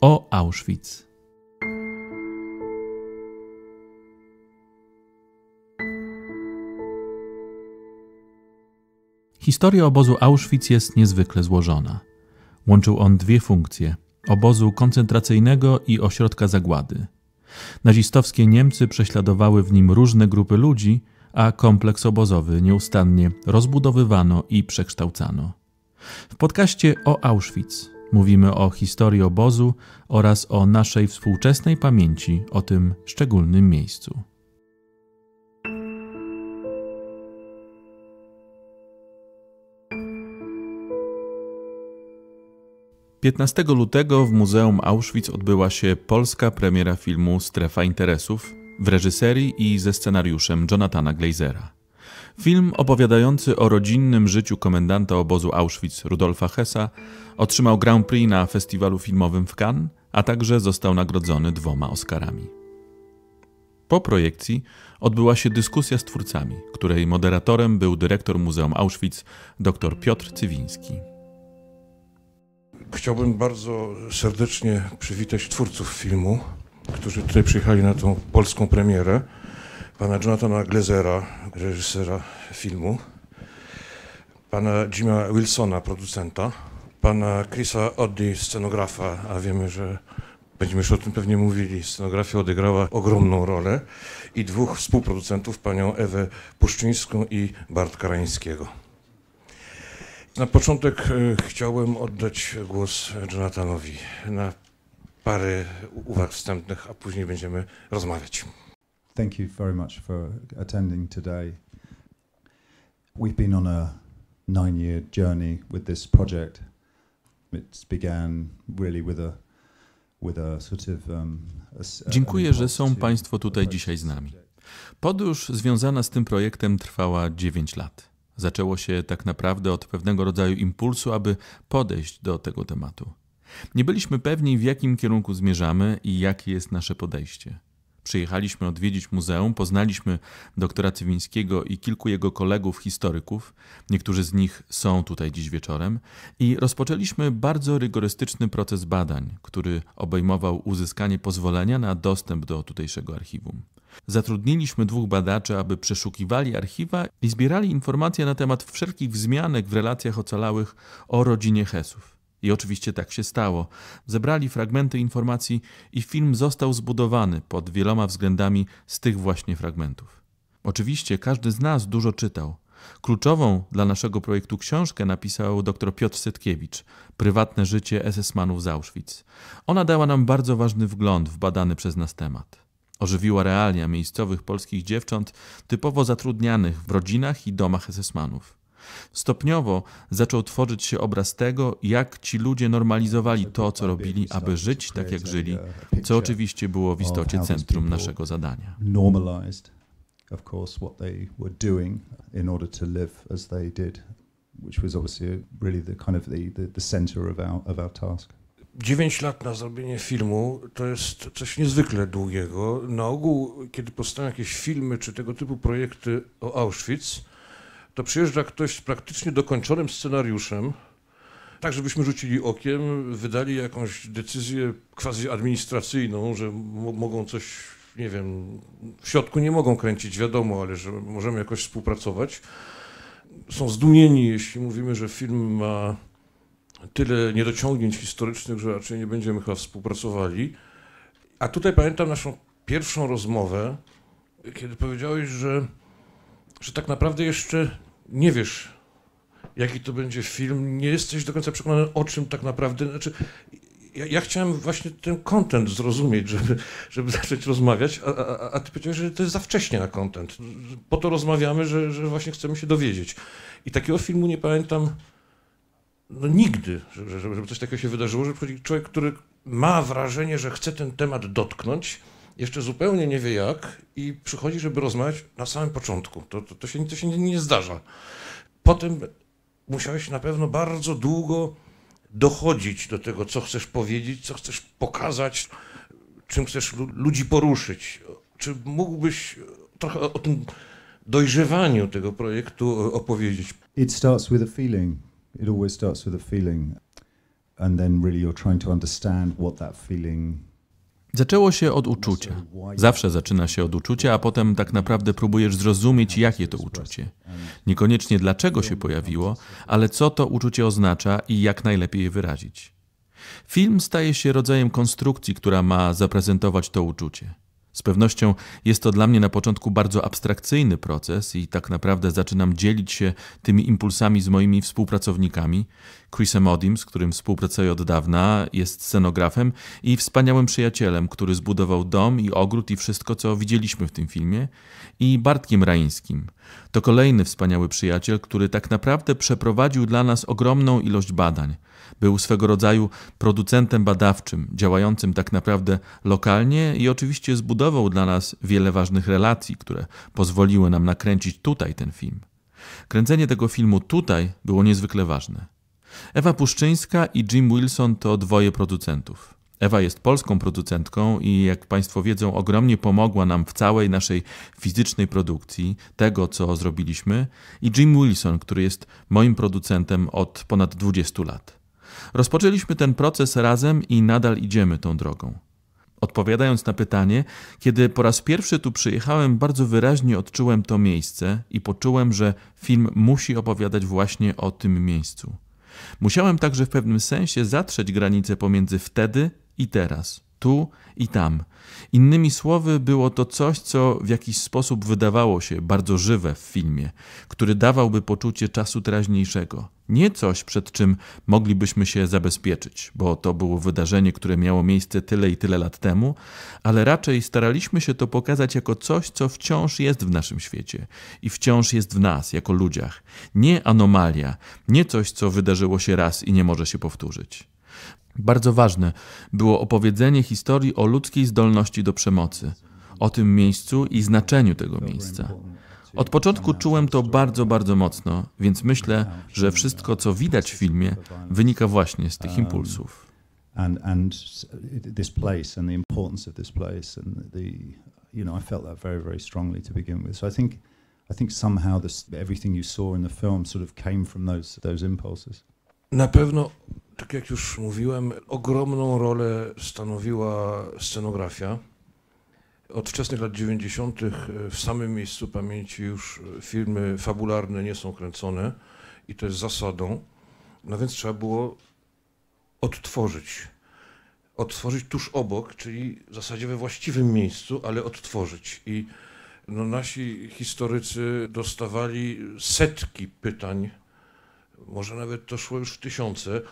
o Auschwitz. Historia obozu Auschwitz jest niezwykle złożona. Łączył on dwie funkcje: obozu koncentracyjnego i ośrodka zagłady. Nazistowskie Niemcy prześladowały w nim różne grupy ludzi, a kompleks obozowy nieustannie rozbudowywano i przekształcano. W podcaście o Auschwitz Mówimy o historii obozu oraz o naszej współczesnej pamięci o tym szczególnym miejscu. Piętnastego lutego w Muzeum Auschwitz odbyła się polska premiera filmu Strefa Interesów w reżyserii i ze scenariuszem Jonathana Glazera. Film opowiadający o rodzinnym życiu komendanta obozu Auschwitz Rudolfa Hessa otrzymał Grand Prix na festiwalu filmowym w Cannes, a także został nagrodzony dwoma Oscarami. Po projekcji odbyła się dyskusja z twórcami, której moderatorem był dyrektor Muzeum Auschwitz dr Piotr Cywiński. Chciałbym bardzo serdecznie przywitać twórców filmu, którzy tutaj przyjechali na tą polską premierę pana Jonathana Glezera, reżysera filmu, pana Jima Wilsona, producenta, pana Chrisa Oddy, scenografa, a wiemy, że będziemy już o tym pewnie mówili, scenografia odegrała ogromną rolę, i dwóch współproducentów, panią Ewę Puszczyńską i Bartka Rańskiego. Na początek e, chciałbym oddać głos Jonathanowi na parę uwag wstępnych, a później będziemy rozmawiać thank you very much for attending today. We've been on a nine year journey with this project. It began really with a um, Dziękuję, że są Państwo tutaj dzisiaj z nami. Podróż związana z tym projektem trwała 9 lat. Zaczęło się tak naprawdę od pewnego rodzaju impulsu, aby podejść do tego tematu. Nie byliśmy pewni, w jakim kierunku zmierzamy i jakie jest nasze podejście. Przyjechaliśmy odwiedzić muzeum, poznaliśmy doktora Cywińskiego i kilku jego kolegów historyków. Niektórzy z nich są tutaj dziś wieczorem. I rozpoczęliśmy bardzo rygorystyczny proces badań, który obejmował uzyskanie pozwolenia na dostęp do tutejszego archiwum. Zatrudniliśmy dwóch badaczy, aby przeszukiwali archiwa i zbierali informacje na temat wszelkich wzmianek w relacjach ocalałych o rodzinie Hesów. I oczywiście tak się stało. Zebrali fragmenty informacji i film został zbudowany pod wieloma względami z tych właśnie fragmentów. Oczywiście każdy z nas dużo czytał. Kluczową dla naszego projektu książkę napisał dr Piotr Setkiewicz, Prywatne życie SS-manów z Auschwitz. Ona dała nam bardzo ważny wgląd w badany przez nas temat. Ożywiła realia miejscowych polskich dziewcząt typowo zatrudnianych w rodzinach i domach SS-manów. Stopniowo zaczął tworzyć się obraz tego, jak ci ludzie normalizowali to, co robili, aby żyć tak, jak żyli, co oczywiście było w istocie centrum naszego zadania. Of course, in order to was really kind of center of our, task. lat na zrobienie filmu to jest coś niezwykle długiego. Na ogół, kiedy powstają jakieś filmy czy tego typu projekty o Auschwitz, to przyjeżdża ktoś z praktycznie dokończonym scenariuszem, tak żebyśmy rzucili okiem, wydali jakąś decyzję quasi administracyjną, że mogą coś, nie wiem, w środku nie mogą kręcić, wiadomo, ale że możemy jakoś współpracować. Są zdumieni, jeśli mówimy, że film ma tyle niedociągnięć historycznych, że raczej nie będziemy chyba współpracowali. A tutaj pamiętam naszą pierwszą rozmowę, kiedy powiedziałeś, że, że tak naprawdę jeszcze nie wiesz, jaki to będzie film, nie jesteś do końca przekonany, o czym tak naprawdę. Znaczy, ja, ja chciałem właśnie ten content zrozumieć, żeby, żeby zacząć rozmawiać, a, a, a ty powiedziałeś, że to jest za wcześnie na content. Po to rozmawiamy, że, że właśnie chcemy się dowiedzieć. I takiego filmu nie pamiętam no, nigdy, żeby, żeby coś takiego się wydarzyło, że człowiek, który ma wrażenie, że chce ten temat dotknąć, jeszcze zupełnie nie wie jak i przychodzi, żeby rozmawiać na samym początku. To, to, to się, to się nie, nie zdarza. Potem musiałeś na pewno bardzo długo dochodzić do tego, co chcesz powiedzieć, co chcesz pokazać, czym chcesz ludzi poruszyć. Czy mógłbyś trochę o tym dojrzewaniu tego projektu opowiedzieć? It starts with a feeling. It always starts with a feeling. And then really you're trying to understand what that feeling Zaczęło się od uczucia. Zawsze zaczyna się od uczucia, a potem tak naprawdę próbujesz zrozumieć, jakie to uczucie. Niekoniecznie dlaczego się pojawiło, ale co to uczucie oznacza i jak najlepiej je wyrazić. Film staje się rodzajem konstrukcji, która ma zaprezentować to uczucie. Z pewnością jest to dla mnie na początku bardzo abstrakcyjny proces i tak naprawdę zaczynam dzielić się tymi impulsami z moimi współpracownikami. Chrisem Odim, z którym współpracuję od dawna, jest scenografem i wspaniałym przyjacielem, który zbudował dom i ogród i wszystko, co widzieliśmy w tym filmie, i Bartkiem Raińskim. To kolejny wspaniały przyjaciel, który tak naprawdę przeprowadził dla nas ogromną ilość badań. Był swego rodzaju producentem badawczym, działającym tak naprawdę lokalnie i oczywiście zbudował dla nas wiele ważnych relacji, które pozwoliły nam nakręcić tutaj ten film. Kręcenie tego filmu tutaj było niezwykle ważne. Ewa Puszczyńska i Jim Wilson to dwoje producentów. Ewa jest polską producentką i jak Państwo wiedzą, ogromnie pomogła nam w całej naszej fizycznej produkcji tego, co zrobiliśmy, i Jim Wilson, który jest moim producentem od ponad 20 lat. Rozpoczęliśmy ten proces razem i nadal idziemy tą drogą. Odpowiadając na pytanie, kiedy po raz pierwszy tu przyjechałem, bardzo wyraźnie odczułem to miejsce i poczułem, że film musi opowiadać właśnie o tym miejscu. Musiałem także w pewnym sensie zatrzeć granicę pomiędzy wtedy i teraz tu i tam. Innymi słowy, było to coś, co w jakiś sposób wydawało się bardzo żywe w filmie, który dawałby poczucie czasu teraźniejszego. Nie coś, przed czym moglibyśmy się zabezpieczyć, bo to było wydarzenie, które miało miejsce tyle i tyle lat temu, ale raczej staraliśmy się to pokazać jako coś, co wciąż jest w naszym świecie i wciąż jest w nas, jako ludziach. Nie anomalia, nie coś, co wydarzyło się raz i nie może się powtórzyć. Bardzo ważne było opowiedzenie historii o ludzkiej zdolności do przemocy, o tym miejscu i znaczeniu tego miejsca. Od początku czułem to bardzo, bardzo mocno, więc myślę, że wszystko, co widać w filmie, wynika właśnie z tych um, impulsów. And, and this place and the importance of you know, I to begin with. So I think, I think somehow this, everything you saw in the film sort of came from those, those impulses. Na pewno, tak jak już mówiłem, ogromną rolę stanowiła scenografia. Od wczesnych lat 90. E, w samym miejscu pamięci już e, filmy fabularne nie są kręcone i to jest zasadą. No więc trzeba było odtworzyć. Odtworzyć tuż obok, czyli w zasadzie we właściwym miejscu, ale odtworzyć. I no, nasi historycy dostawali setki pytań może nawet to szło już w tysiące,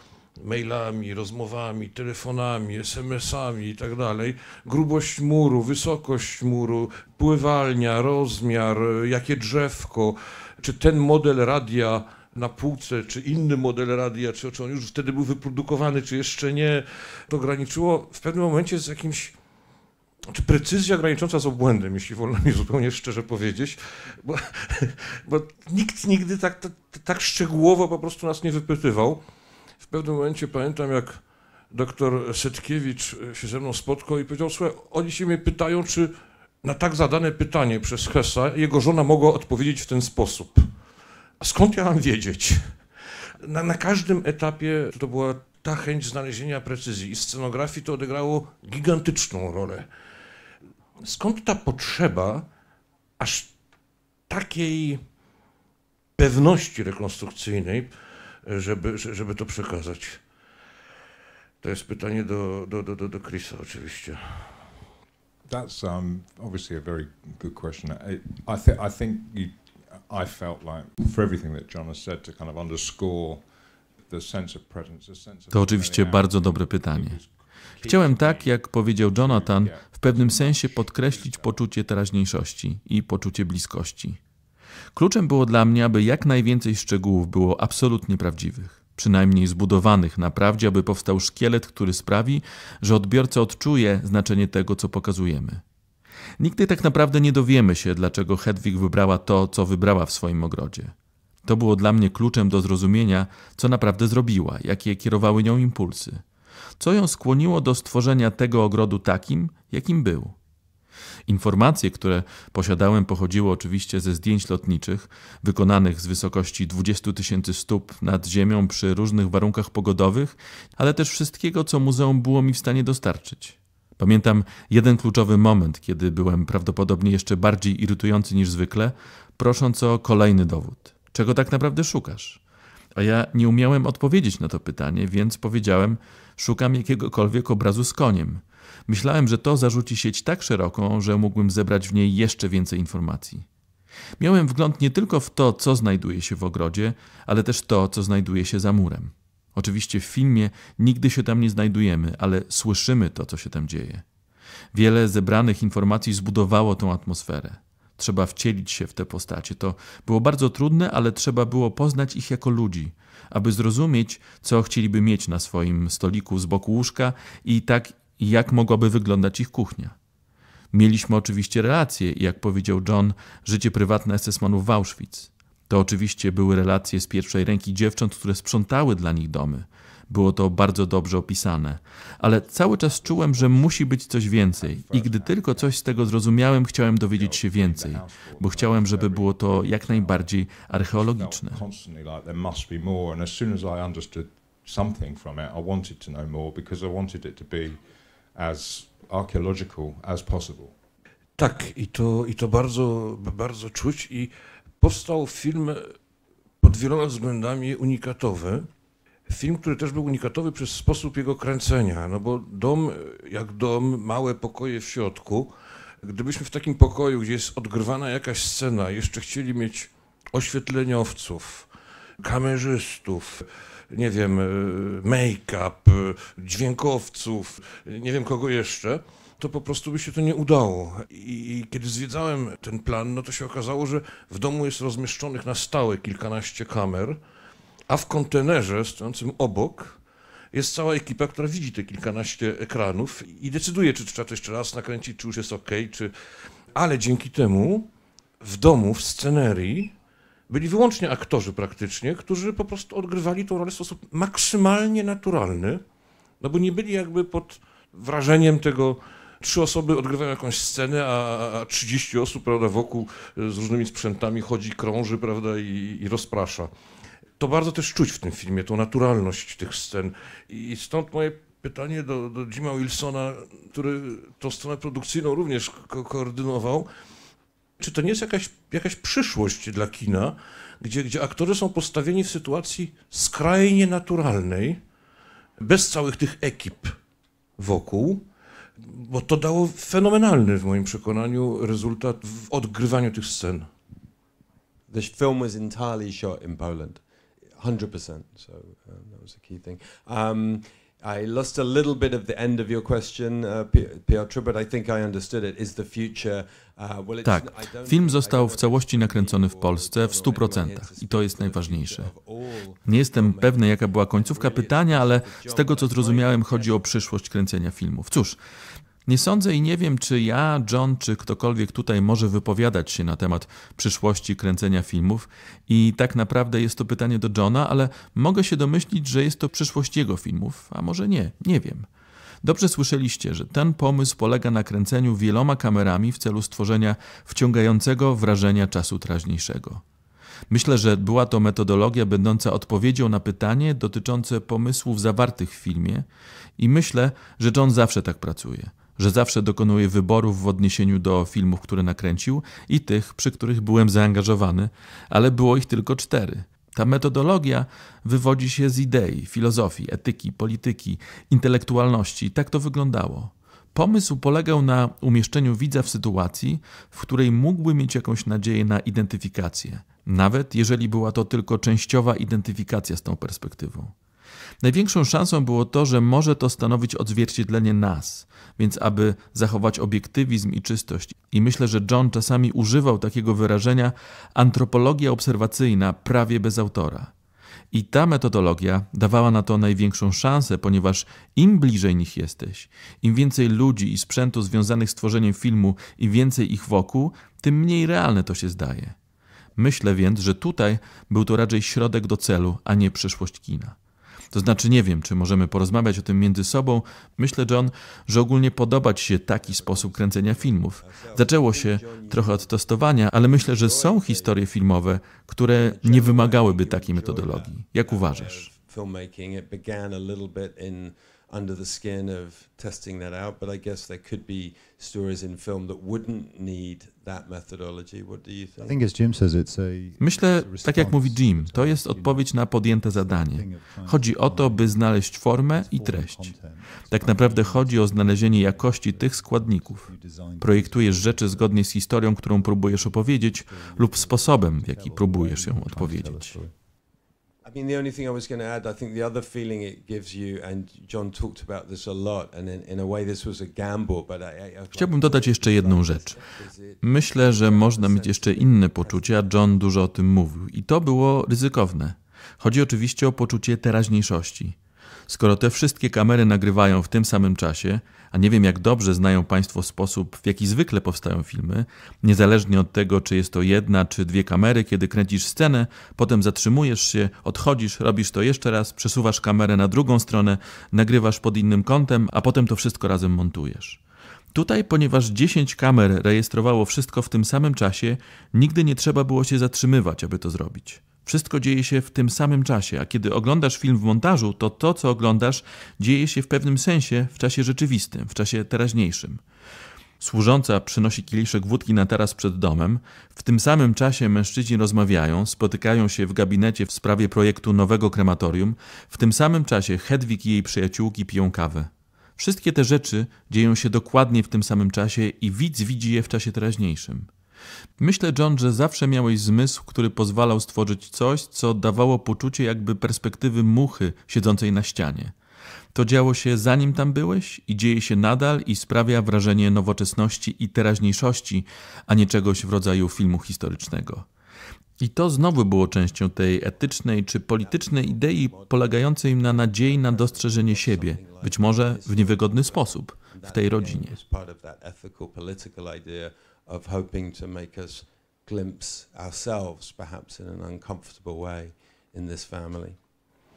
mailami, rozmowami, telefonami, SMS-ami i tak dalej. Grubość muru, wysokość muru, pływalnia, rozmiar, jakie drzewko, czy ten model radia na półce, czy inny model radia, czy, czy on już wtedy był wyprodukowany, czy jeszcze nie, to graniczyło w pewnym momencie z jakimś czy precyzja granicząca z obłędem, jeśli wolno mi zupełnie szczerze powiedzieć, bo, bo nikt nigdy tak, tak, tak, szczegółowo po prostu nas nie wypytywał. W pewnym momencie pamiętam, jak doktor Setkiewicz się ze mną spotkał i powiedział, słuchaj, oni się mnie pytają, czy na tak zadane pytanie przez Hesa jego żona mogła odpowiedzieć w ten sposób. A skąd ja mam wiedzieć? Na, na każdym etapie to była ta chęć znalezienia precyzji i scenografii to odegrało gigantyczną rolę skąd ta potrzeba aż takiej pewności rekonstrukcyjnej, żeby, żeby to przekazać? To jest pytanie do, do, do, do Chrisa oczywiście. That's um, obviously a very good question. I, th I think you, I felt like for everything that John has said to kind of underscore To oczywiście bardzo dobre pytanie. Chciałem tak, jak powiedział Jonathan, w pewnym sensie podkreślić poczucie teraźniejszości i poczucie bliskości. Kluczem było dla mnie, aby jak najwięcej szczegółów było absolutnie prawdziwych, przynajmniej zbudowanych na prawdzie, aby powstał szkielet, który sprawi, że odbiorca odczuje znaczenie tego, co pokazujemy. Nigdy tak naprawdę nie dowiemy się, dlaczego Hedwig wybrała to, co wybrała w swoim ogrodzie. To było dla mnie kluczem do zrozumienia, co naprawdę zrobiła, jakie kierowały nią impulsy co ją skłoniło do stworzenia tego ogrodu takim, jakim był. Informacje, które posiadałem, pochodziły oczywiście ze zdjęć lotniczych, wykonanych z wysokości 20 tysięcy stóp nad ziemią przy różnych warunkach pogodowych, ale też wszystkiego, co muzeum było mi w stanie dostarczyć. Pamiętam jeden kluczowy moment, kiedy byłem prawdopodobnie jeszcze bardziej irytujący niż zwykle, prosząc o kolejny dowód. Czego tak naprawdę szukasz? A ja nie umiałem odpowiedzieć na to pytanie, więc powiedziałem, Szukam jakiegokolwiek obrazu z koniem. Myślałem, że to zarzuci sieć tak szeroką, że mógłbym zebrać w niej jeszcze więcej informacji. Miałem wgląd nie tylko w to, co znajduje się w ogrodzie, ale też to, co znajduje się za murem. Oczywiście w filmie nigdy się tam nie znajdujemy, ale słyszymy to, co się tam dzieje. Wiele zebranych informacji zbudowało tą atmosferę. Trzeba wcielić się w te postacie. To było bardzo trudne, ale trzeba było poznać ich jako ludzi, aby zrozumieć, co chcieliby mieć na swoim stoliku z boku łóżka i tak, jak mogłaby wyglądać ich kuchnia. Mieliśmy oczywiście relacje jak powiedział John, życie prywatne SS-manów w Auschwitz. To oczywiście były relacje z pierwszej ręki dziewcząt, które sprzątały dla nich domy. Było to bardzo dobrze opisane. Ale cały czas czułem, że musi być coś więcej i gdy tylko coś z tego zrozumiałem, chciałem dowiedzieć się więcej, bo chciałem, żeby było to jak najbardziej archeologiczne. Tak, i to, i to bardzo, bardzo czuć. I powstał film pod wieloma względami unikatowy. Film, który też był unikatowy przez sposób jego kręcenia, no bo dom jak dom, małe pokoje w środku. Gdybyśmy w takim pokoju, gdzie jest odgrywana jakaś scena, jeszcze chcieli mieć oświetleniowców, kamerzystów, nie wiem, make-up, dźwiękowców, nie wiem kogo jeszcze, to po prostu by się to nie udało. I kiedy zwiedzałem ten plan, no to się okazało, że w domu jest rozmieszczonych na stałe kilkanaście kamer a w kontenerze stojącym obok jest cała ekipa, która widzi te kilkanaście ekranów i decyduje, czy trzeba to jeszcze raz nakręcić, czy już jest ok, czy... Ale dzięki temu w domu, w scenerii byli wyłącznie aktorzy praktycznie, którzy po prostu odgrywali tą rolę w sposób maksymalnie naturalny, no bo nie byli jakby pod wrażeniem tego, trzy osoby odgrywają jakąś scenę, a 30 osób prawda, wokół z różnymi sprzętami chodzi, krąży prawda, i, i rozprasza to bardzo też czuć w tym filmie, tą naturalność tych scen. I stąd moje pytanie do, do Jima Wilsona, który tą stronę produkcyjną również ko koordynował. Czy to nie jest jakaś, jakaś przyszłość dla kina, gdzie, gdzie aktorzy są postawieni w sytuacji skrajnie naturalnej, bez całych tych ekip wokół? Bo to dało fenomenalny, w moim przekonaniu, rezultat w odgrywaniu tych scen. This film was entirely shot in Poland. 100%. So um, that was a key thing. Um, I lost a little bit of the end of your question, uh, Piotr, but I think I understood it. Is the future uh, tak, film został w całości nakręcony w Polsce w 100% i to jest najważniejsze. Nie jestem pewny, jaka była końcówka pytania, ale z tego co zrozumiałem, chodzi o przyszłość kręcenia filmów. Cóż, nie sądzę i nie wiem, czy ja, John, czy ktokolwiek tutaj może wypowiadać się na temat przyszłości kręcenia filmów. I tak naprawdę jest to pytanie do Johna, ale mogę się domyślić, że jest to przyszłość jego filmów, a może nie, nie wiem. Dobrze słyszeliście, że ten pomysł polega na kręceniu wieloma kamerami w celu stworzenia wciągającego wrażenia czasu teraźniejszego. Myślę, że była to metodologia będąca odpowiedzią na pytanie dotyczące pomysłów zawartych w filmie i myślę, że John zawsze tak pracuje że zawsze dokonuję wyborów w odniesieniu do filmów, które nakręcił i tych, przy których byłem zaangażowany, ale było ich tylko cztery. Ta metodologia wywodzi się z idei, filozofii, etyki, polityki, intelektualności. Tak to wyglądało. Pomysł polegał na umieszczeniu widza w sytuacji, w której mógłby mieć jakąś nadzieję na identyfikację, nawet jeżeli była to tylko częściowa identyfikacja z tą perspektywą. Największą szansą było to, że może to stanowić odzwierciedlenie nas, więc aby zachować obiektywizm i czystość, i myślę, że John czasami używał takiego wyrażenia, antropologia obserwacyjna prawie bez autora. I ta metodologia dawała na to największą szansę, ponieważ im bliżej nich jesteś, im więcej ludzi i sprzętu związanych z tworzeniem filmu i więcej ich wokół, tym mniej realne to się zdaje. Myślę więc, że tutaj był to raczej środek do celu, a nie przyszłość kina. To znaczy, nie wiem, czy możemy porozmawiać o tym między sobą. Myślę, John, że ogólnie podoba Ci się taki sposób kręcenia filmów. Zaczęło się trochę od testowania, ale myślę, że są historie filmowe, które nie wymagałyby takiej metodologii. Jak uważasz? filmmaking. It began a little bit in under the skin of testing that out. But I guess there could be stories in film that wouldn't need that methodology. What do you think? I think as Jim says, it's a Myślę, tak jak mówi Jim, to jest odpowiedź na podjęte zadanie. Chodzi o to, by znaleźć formę i treść. Tak naprawdę chodzi o znalezienie jakości tych składników. Projektujesz rzeczy zgodnie z historią, którą próbujesz opowiedzieć lub sposobem, w jaki próbujesz ją odpowiedzieć. I mean, the only thing I was going to add, I think the other feeling it gives you, and John talked about this a lot, and in, in a way this was a gamble, but I, I, Chciałbym dodać jeszcze jedną rzecz. Myślę, że można mieć jeszcze inne poczucie, a John dużo o tym mówił, i to było ryzykowne. Chodzi oczywiście o poczucie teraźniejszości. Skoro te wszystkie kamery nagrywają w tym samym czasie, a nie wiem jak dobrze znają Państwo sposób, w jaki zwykle powstają filmy, niezależnie od tego, czy jest to jedna czy dwie kamery, kiedy kręcisz scenę, potem zatrzymujesz się, odchodzisz, robisz to jeszcze raz, przesuwasz kamerę na drugą stronę, nagrywasz pod innym kątem, a potem to wszystko razem montujesz. Tutaj, ponieważ 10 kamer rejestrowało wszystko w tym samym czasie, nigdy nie trzeba było się zatrzymywać, aby to zrobić. Wszystko dzieje się w tym samym czasie, a kiedy oglądasz film w montażu, to to, co oglądasz, dzieje się w pewnym sensie w czasie rzeczywistym, w czasie teraźniejszym. Służąca przynosi kieliszek wódki na taras przed domem. W tym samym czasie mężczyźni rozmawiają, spotykają się w gabinecie w sprawie projektu nowego krematorium. W tym samym czasie Hedwig i jej przyjaciółki piją kawę. Wszystkie te rzeczy dzieją się dokładnie w tym samym czasie i widz widzi je w czasie teraźniejszym. Myślę, John, że zawsze miałeś zmysł, który pozwalał stworzyć coś, co dawało poczucie jakby perspektywy muchy siedzącej na ścianie. To działo się zanim tam byłeś i dzieje się nadal i sprawia wrażenie nowoczesności i teraźniejszości, a nie czegoś w rodzaju filmu historycznego. I to znowu było częścią tej etycznej czy politycznej idei polegającej na nadziei na dostrzeżenie siebie, być może w niewygodny sposób, w tej rodzinie of hoping to make us glimpse ourselves, perhaps in an uncomfortable way, in this family.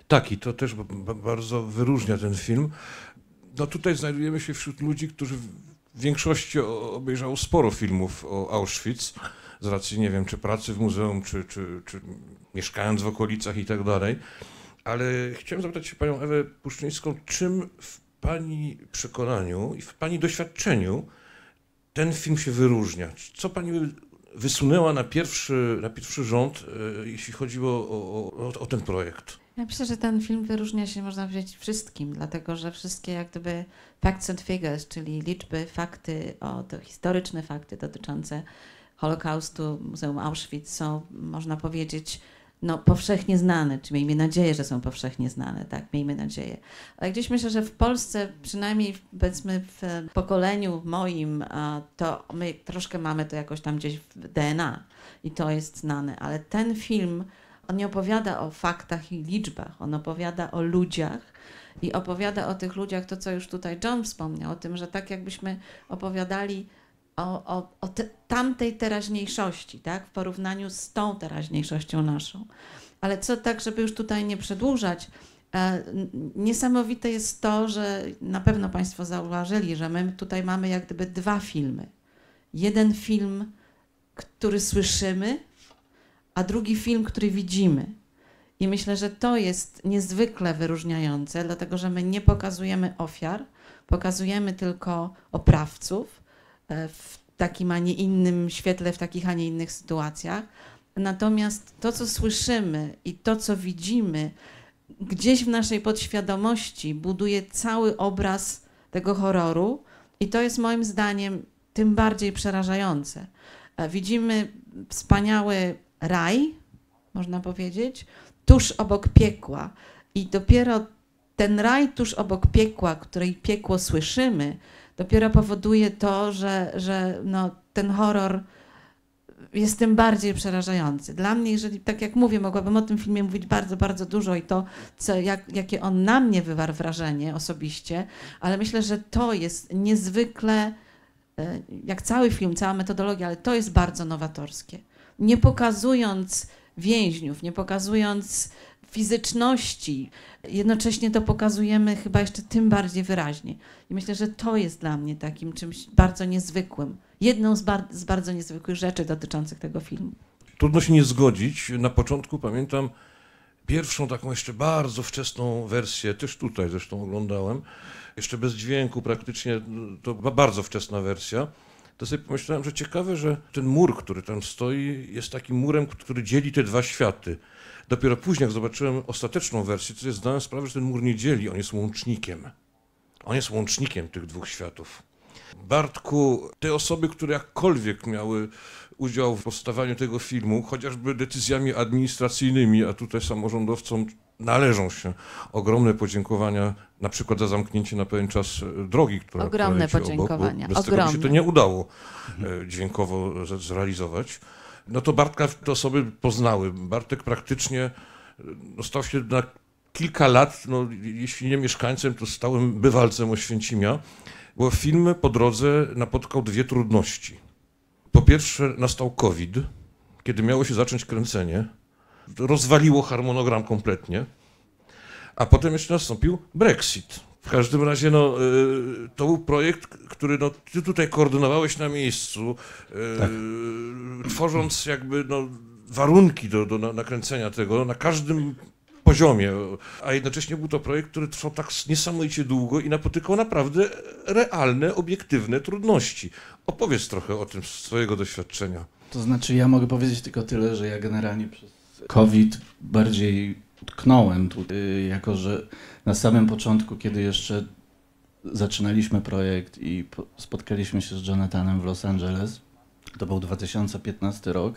Tak, i to też bardzo wyróżnia ten film. No tutaj znajdujemy się wśród ludzi, którzy w większości obejrzało sporo filmów o Auschwitz, z racji, nie wiem, czy pracy w muzeum, czy, czy, czy mieszkając w okolicach i tak dalej. Ale chciałem zapytać się panią Ewę Puszczyńską, czym w pani przekonaniu i w pani doświadczeniu ten film się wyróżnia? Co pani wysunęła na pierwszy, na pierwszy rząd, e, jeśli chodzi o, o, o ten projekt? Ja myślę, że ten film wyróżnia się, można powiedzieć, wszystkim, dlatego że wszystkie jak gdyby facts and figures, czyli liczby, fakty, o, to historyczne fakty dotyczące Holokaustu, Muzeum Auschwitz są, można powiedzieć, no, powszechnie znane, czy miejmy nadzieję, że są powszechnie znane, tak, miejmy nadzieję. Ale gdzieś myślę, że w Polsce, przynajmniej powiedzmy w pokoleniu moim, to my troszkę mamy to jakoś tam gdzieś w DNA i to jest znane, ale ten film, on nie opowiada o faktach i liczbach, on opowiada o ludziach, i opowiada o tych ludziach to, co już tutaj John wspomniał, o tym, że tak jakbyśmy opowiadali o, o, o te, tamtej teraźniejszości, tak? w porównaniu z tą teraźniejszością naszą. Ale co tak, żeby już tutaj nie przedłużać, e, niesamowite jest to, że na pewno Państwo zauważyli, że my tutaj mamy jak gdyby dwa filmy. Jeden film, który słyszymy, a drugi film, który widzimy. I myślę, że to jest niezwykle wyróżniające, dlatego że my nie pokazujemy ofiar, pokazujemy tylko oprawców E, w takim, a nie innym świetle, w takich, a nie innych sytuacjach. Natomiast to, co słyszymy i to, co widzimy, gdzieś w naszej podświadomości buduje cały obraz tego horroru, i to jest moim zdaniem tym bardziej przerażające. E, widzimy wspaniały raj, można powiedzieć, tuż obok piekła, i dopiero ten raj tuż obok piekła, której piekło słyszymy, dopiero powoduje to, że, że no, ten horror jest tym bardziej przerażający. Dla mnie, jeżeli, tak jak mówię, mogłabym o tym filmie mówić bardzo, bardzo dużo i to, co, jak, jakie on na mnie wywarł wrażenie osobiście, ale myślę, że to jest niezwykle, e, jak cały film, cała metodologia, ale to jest bardzo nowatorskie. Nie pokazując więźniów, nie pokazując fizyczności. Jednocześnie to pokazujemy chyba jeszcze tym bardziej wyraźnie. I myślę, że to jest dla mnie takim czymś bardzo niezwykłym. Jedną z, bar z bardzo niezwykłych rzeczy dotyczących tego filmu. Trudno się nie zgodzić. Na początku pamiętam pierwszą taką jeszcze bardzo wczesną wersję, też tutaj zresztą oglądałem, jeszcze bez dźwięku praktycznie, no, to bardzo wczesna wersja to sobie pomyślałem, że ciekawe, że ten mur, który tam stoi, jest takim murem, który dzieli te dwa światy. Dopiero później, jak zobaczyłem ostateczną wersję, to sobie zdałem sprawę, że ten mur nie dzieli, on jest łącznikiem. On jest łącznikiem tych dwóch światów. Bartku, te osoby, które jakkolwiek miały udział w powstawaniu tego filmu, chociażby decyzjami administracyjnymi, a tutaj samorządowcom należą się ogromne podziękowania, na przykład za zamknięcie na pewien czas e, drogi, która Ogromne podziękowania. Obok, bez ogromne. tego by się to nie udało e, dźwiękowo zrealizować. No to Bartka te osoby poznały. Bartek praktycznie e, no, stał się na kilka lat, no, jeśli nie mieszkańcem, to stałym bywalcem Oświęcimia, bo film po drodze napotkał dwie trudności. Po pierwsze nastał COVID, kiedy miało się zacząć kręcenie rozwaliło harmonogram kompletnie. A potem jeszcze nastąpił Brexit. W każdym razie no, y, to był projekt, który no, ty tutaj koordynowałeś na miejscu, y, tak. tworząc jakby no, warunki do, do nakręcenia tego no, na każdym poziomie, a jednocześnie był to projekt, który trwał tak niesamowicie długo i napotykał naprawdę realne, obiektywne trudności. Opowiedz trochę o tym z swojego doświadczenia. To znaczy, ja mogę powiedzieć tylko tyle, że ja generalnie przez COVID bardziej tknąłem tutaj, jako że na samym początku, kiedy jeszcze zaczynaliśmy projekt i spotkaliśmy się z Jonathanem w Los Angeles, to był 2015 rok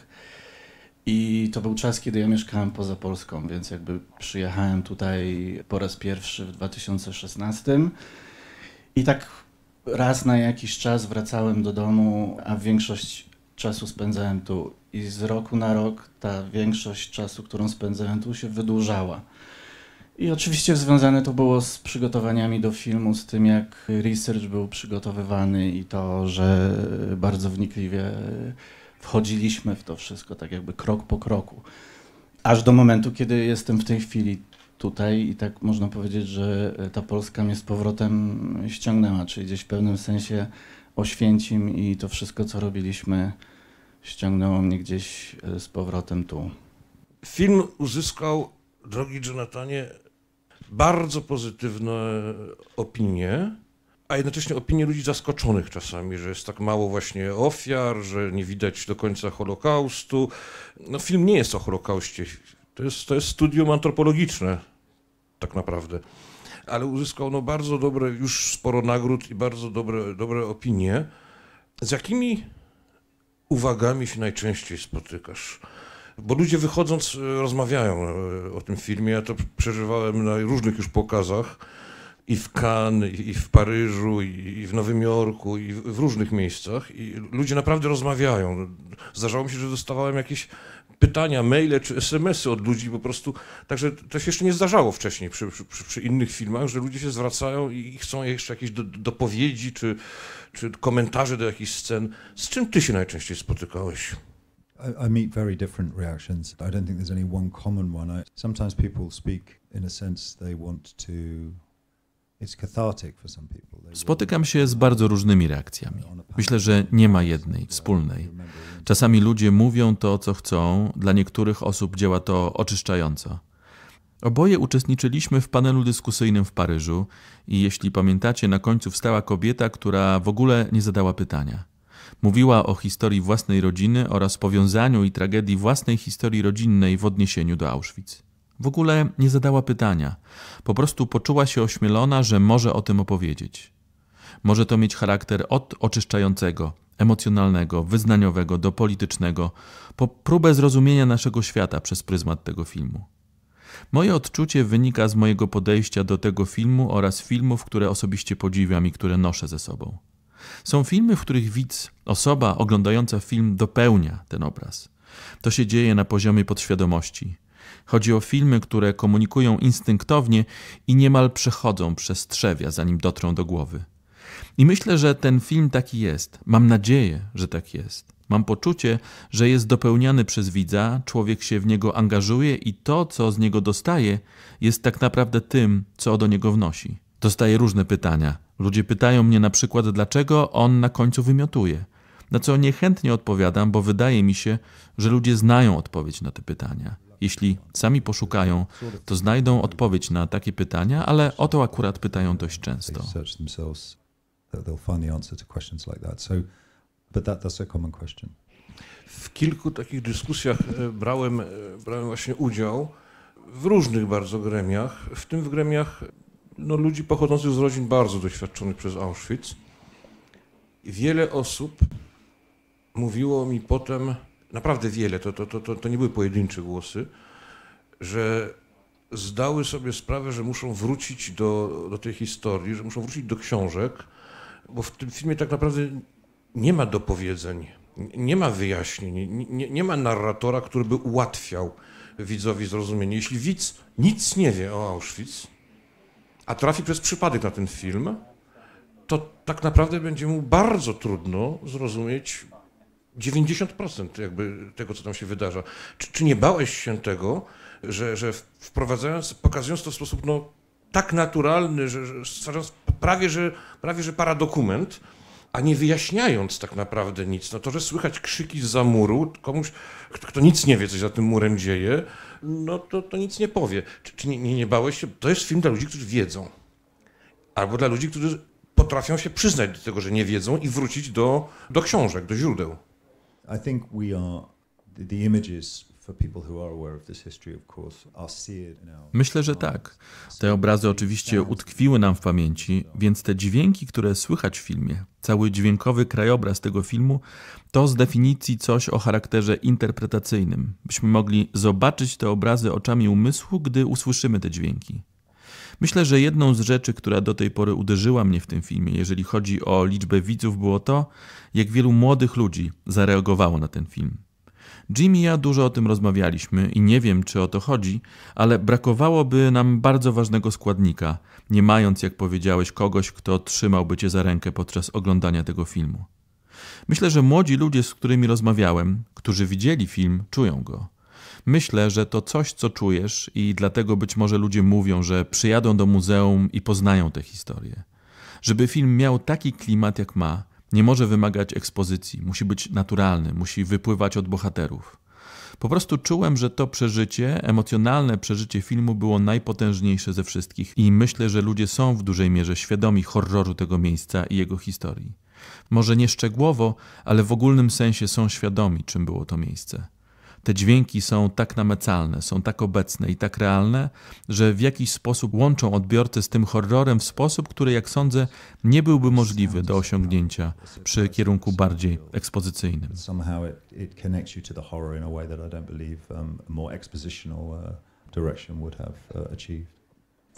i to był czas, kiedy ja mieszkałem poza Polską, więc jakby przyjechałem tutaj po raz pierwszy w 2016 i tak raz na jakiś czas wracałem do domu, a większość czasu spędzałem tu i z roku na rok ta większość czasu, którą spędzałem tu, się wydłużała. I oczywiście związane to było z przygotowaniami do filmu, z tym jak research był przygotowywany i to, że bardzo wnikliwie wchodziliśmy w to wszystko, tak jakby krok po kroku. Aż do momentu, kiedy jestem w tej chwili tutaj i tak można powiedzieć, że ta Polska mnie z powrotem ściągnęła, czyli gdzieś w pewnym sensie Oświęcim i to wszystko, co robiliśmy ściągnęło mnie gdzieś e, z powrotem tu. Film uzyskał, drogi Jonathanie, bardzo pozytywne opinie, a jednocześnie opinie ludzi zaskoczonych czasami, że jest tak mało właśnie ofiar, że nie widać do końca Holokaustu. No, film nie jest o Holokauście. To jest, to jest studium antropologiczne, tak naprawdę. Ale uzyskał no, bardzo dobre, już sporo nagród i bardzo dobre, dobre opinie. Z jakimi uwagami się najczęściej spotykasz? Bo ludzie wychodząc e, rozmawiają e, o tym filmie. Ja to przeżywałem na różnych już pokazach i w Cannes, i w Paryżu, i w Nowym Jorku, i w różnych miejscach. I ludzie naprawdę rozmawiają. Zdarzało mi się, że dostawałem jakieś pytania, maile czy smsy od ludzi po prostu. Także to się jeszcze nie zdarzało wcześniej przy, przy, przy innych filmach, że ludzie się zwracają i chcą jeszcze jakieś do, dopowiedzi czy czy komentarze do jakichś scen. Z czym ty się najczęściej spotykałeś? I, meet very different reactions. I don't think there's any one common one. I, sometimes people speak in a sense they want to Spotykam się z bardzo różnymi reakcjami. Myślę, że nie ma jednej wspólnej. Czasami ludzie mówią to, co chcą, dla niektórych osób działa to oczyszczająco. Oboje uczestniczyliśmy w panelu dyskusyjnym w Paryżu i jeśli pamiętacie, na końcu wstała kobieta, która w ogóle nie zadała pytania. Mówiła o historii własnej rodziny oraz powiązaniu i tragedii własnej historii rodzinnej w odniesieniu do Auschwitz. W ogóle nie zadała pytania, po prostu poczuła się ośmielona, że może o tym opowiedzieć. Może to mieć charakter od oczyszczającego, emocjonalnego, wyznaniowego do politycznego, po próbę zrozumienia naszego świata przez pryzmat tego filmu. Moje odczucie wynika z mojego podejścia do tego filmu oraz filmów, które osobiście podziwiam i które noszę ze sobą. Są filmy, w których widz, osoba oglądająca film dopełnia ten obraz. To się dzieje na poziomie podświadomości. Chodzi o filmy, które komunikują instynktownie i niemal przechodzą przez trzewia, zanim dotrą do głowy. I myślę, że ten film taki jest. Mam nadzieję, że tak jest. Mam poczucie, że jest dopełniany przez widza, człowiek się w niego angażuje i to, co z niego dostaje, jest tak naprawdę tym, co do niego wnosi. Dostaję różne pytania. Ludzie pytają mnie na przykład, dlaczego on na końcu wymiotuje. Na co niechętnie odpowiadam, bo wydaje mi się, że ludzie znają odpowiedź na te pytania. Jeśli sami poszukają, to znajdą odpowiedź na takie pytania, ale o to akurat pytają dość często. But that, that's a common question. W kilku takich dyskusjach e, brałem, e, brałem właśnie udział w różnych bardzo gremiach, w tym w gremiach no, ludzi pochodzących z rodzin bardzo doświadczonych przez Auschwitz. Wiele osób mówiło mi potem, naprawdę wiele, to, to, to, to, nie były pojedyncze głosy, że zdały sobie sprawę, że muszą wrócić do, do tej historii, że muszą wrócić do książek, bo w tym filmie tak naprawdę nie ma dopowiedzeń, nie ma wyjaśnień, nie, nie ma narratora, który by ułatwiał widzowi zrozumienie. Jeśli widz nic nie wie o Auschwitz, a trafi przez przypadek na ten film, to tak naprawdę będzie mu bardzo trudno zrozumieć 90% jakby tego, co tam się wydarza. Czy, czy nie bałeś się tego, że, że wprowadzając, pokazując to w sposób no, tak naturalny, że, że stwarzając prawie że, prawie że paradokument, a nie wyjaśniając tak naprawdę nic. No to, że słychać krzyki z muru, komuś, kto, kto, nic nie wie, co się za tym murem dzieje, no to, to nic nie powie. Czy, czy nie, nie, nie bałeś się? To jest film dla ludzi, którzy wiedzą. Albo dla ludzi, którzy potrafią się przyznać do tego, że nie wiedzą i wrócić do, do książek, do źródeł. I think we are, the images Myślę, że tak. Te obrazy oczywiście utkwiły nam w pamięci, więc te dźwięki, które słychać w filmie, cały dźwiękowy krajobraz tego filmu, to z definicji coś o charakterze interpretacyjnym. Byśmy mogli zobaczyć te obrazy oczami umysłu, gdy usłyszymy te dźwięki. Myślę, że jedną z rzeczy, która do tej pory uderzyła mnie w tym filmie, jeżeli chodzi o liczbę widzów, było to, jak wielu młodych ludzi zareagowało na ten film. Jim i ja dużo o tym rozmawialiśmy i nie wiem, czy o to chodzi, ale brakowałoby nam bardzo ważnego składnika, nie mając, jak powiedziałeś, kogoś, kto trzymałby cię za rękę podczas oglądania tego filmu. Myślę, że młodzi ludzie, z którymi rozmawiałem, którzy widzieli film, czują go. Myślę, że to coś, co czujesz, i dlatego być może ludzie mówią, że przyjadą do muzeum i poznają tę historię. Żeby film miał taki klimat, jak ma, nie może wymagać ekspozycji, musi być naturalny, musi wypływać od bohaterów. Po prostu czułem, że to przeżycie, emocjonalne przeżycie filmu było najpotężniejsze ze wszystkich i myślę, że ludzie są w dużej mierze świadomi horroru tego miejsca i jego historii. Może nie szczegółowo, ale w ogólnym sensie są świadomi, czym było to miejsce te dźwięki są tak namacalne, są tak obecne i tak realne, że w jakiś sposób łączą odbiorcę z tym horrorem w sposób, który, jak sądzę, nie byłby możliwy do osiągnięcia przy kierunku bardziej ekspozycyjnym. Um, uh, uh,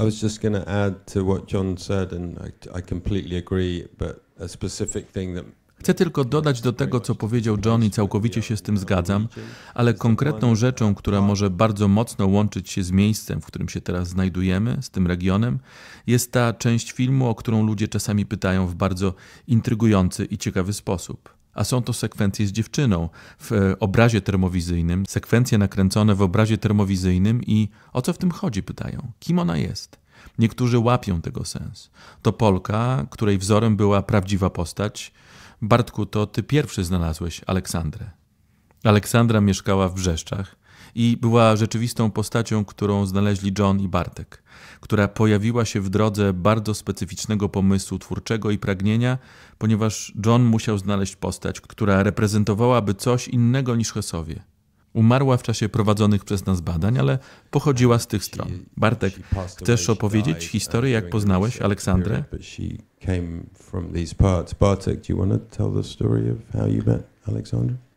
I was just going to add to what John said, and I, I completely agree. But a specific thing that Chcę tylko dodać do tego, co powiedział John i całkowicie się z tym zgadzam, ale konkretną rzeczą, która może bardzo mocno łączyć się z miejscem, w którym się teraz znajdujemy, z tym regionem, jest ta część filmu, o którą ludzie czasami pytają w bardzo intrygujący i ciekawy sposób. A są to sekwencje z dziewczyną w e, obrazie termowizyjnym, sekwencje nakręcone w obrazie termowizyjnym i o co w tym chodzi, pytają. Kim ona jest? Niektórzy łapią tego sens. To Polka, której wzorem była prawdziwa postać, Bartku, to ty pierwszy znalazłeś Aleksandrę. Aleksandra mieszkała w Brzeszczach i była rzeczywistą postacią, którą znaleźli John i Bartek, która pojawiła się w drodze bardzo specyficznego pomysłu twórczego i pragnienia, ponieważ John musiał znaleźć postać, która reprezentowałaby coś innego niż Hesowie – Umarła w czasie prowadzonych przez nas badań, ale pochodziła z tych stron. Bartek, chcesz opowiedzieć historię, jak poznałeś Aleksandrę?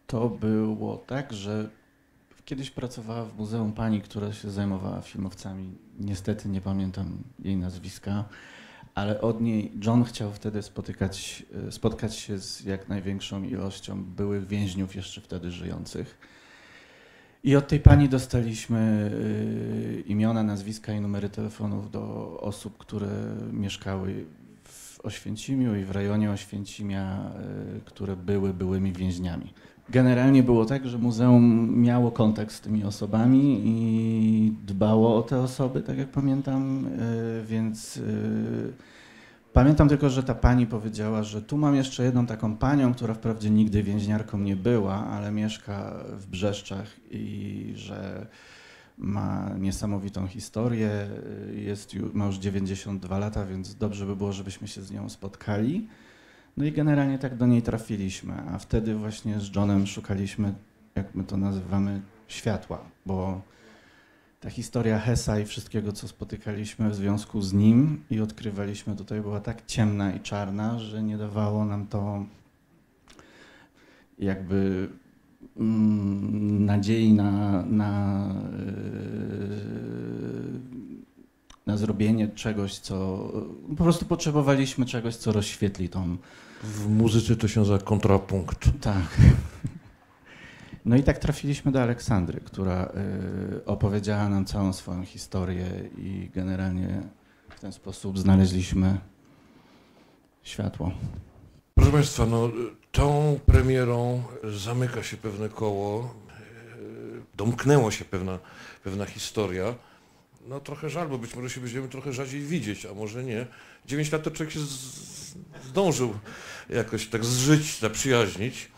To było tak, że kiedyś pracowała w muzeum pani, która się zajmowała filmowcami. Niestety nie pamiętam jej nazwiska, ale od niej John chciał wtedy spotykać, e, spotkać się z jak największą ilością byłych więźniów jeszcze wtedy żyjących i od tej pani dostaliśmy y, imiona, nazwiska i numery telefonów do osób, które mieszkały w Oświęcimiu i w rejonie Oświęcimia, y, które były byłymi więźniami. Generalnie było tak, że muzeum miało kontakt z tymi osobami i dbało o te osoby, tak jak pamiętam, y, więc Pamiętam tylko, że ta pani powiedziała, że tu mam jeszcze jedną taką panią, która wprawdzie nigdy więźniarką nie była, ale mieszka w Brzeszczach i że ma niesamowitą historię. Jest, już, ma już 92 lata, więc dobrze by było, żebyśmy się z nią spotkali. No i generalnie tak do niej trafiliśmy, a wtedy właśnie z Johnem szukaliśmy, jak my to nazywamy, światła, bo ta historia Hesa i wszystkiego, co spotykaliśmy w związku z nim i odkrywaliśmy tutaj, była tak ciemna i czarna, że nie dawało nam to jakby mm, nadziei na, na, yy, na zrobienie czegoś, co. Po prostu potrzebowaliśmy czegoś, co rozświetli tą. W muzyce to się nazywa kontrapunkt. Tak. No i tak trafiliśmy do Aleksandry, która y, opowiedziała nam całą swoją historię i generalnie w ten sposób znaleźliśmy światło. Proszę Państwa, no, tą premierą zamyka się pewne koło, y, domknęła się pewna, pewna historia. No trochę żal, bo być może się będziemy trochę rzadziej widzieć, a może nie. 9 lat to człowiek się zdążył jakoś tak zżyć, zaprzyjaźnić.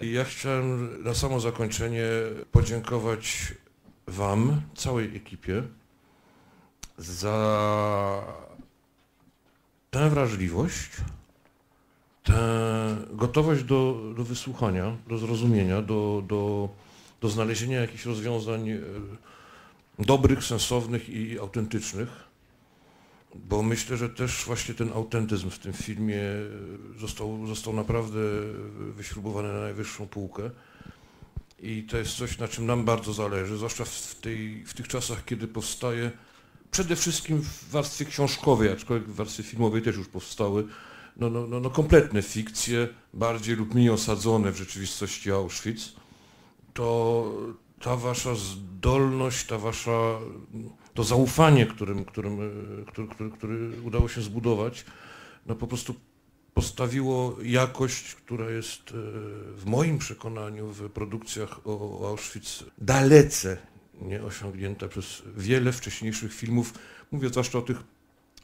Ja chciałem na samo zakończenie podziękować Wam, całej ekipie, za tę wrażliwość, tę gotowość do, do wysłuchania, do zrozumienia, do, do, do znalezienia jakichś rozwiązań e, dobrych, sensownych i autentycznych bo myślę, że też właśnie ten autentyzm w tym filmie e, został, został naprawdę e, wyśrubowany na najwyższą półkę. I to jest coś, na czym nam bardzo zależy, zwłaszcza w, tej, w tych czasach, kiedy powstaje przede wszystkim w warstwie książkowej, aczkolwiek w warstwie filmowej też już powstały, no, no, no, no kompletne fikcje, bardziej lub mniej osadzone w rzeczywistości Auschwitz, to ta wasza zdolność, ta wasza to zaufanie, którym, którym, e, który, który, który udało się zbudować, no po prostu postawiło jakość, która jest e, w moim przekonaniu w produkcjach o, Auschwitz dalece nieosiągnięta przez wiele wcześniejszych filmów. Mówię zwłaszcza o tych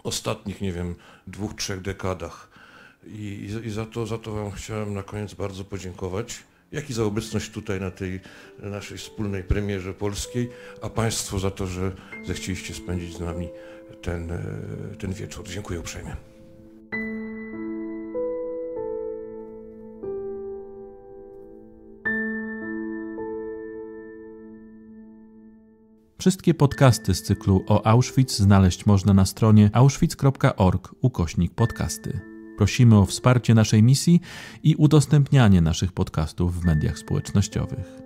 ostatnich, nie wiem, dwóch, trzech dekadach. I, i za, to, za to Wam chciałem na koniec bardzo podziękować jak i za obecność tutaj na tej naszej wspólnej premierze polskiej, a Państwu za to, że zechcieliście spędzić z nami ten, e, ten wieczór. Dziękuję uprzejmie. Wszystkie podcasty z cyklu o Auschwitz znaleźć można na stronie auschwitz.org ukośnik podcasty. Prosimy o wsparcie naszej misji i udostępnianie naszych podcastów w mediach społecznościowych.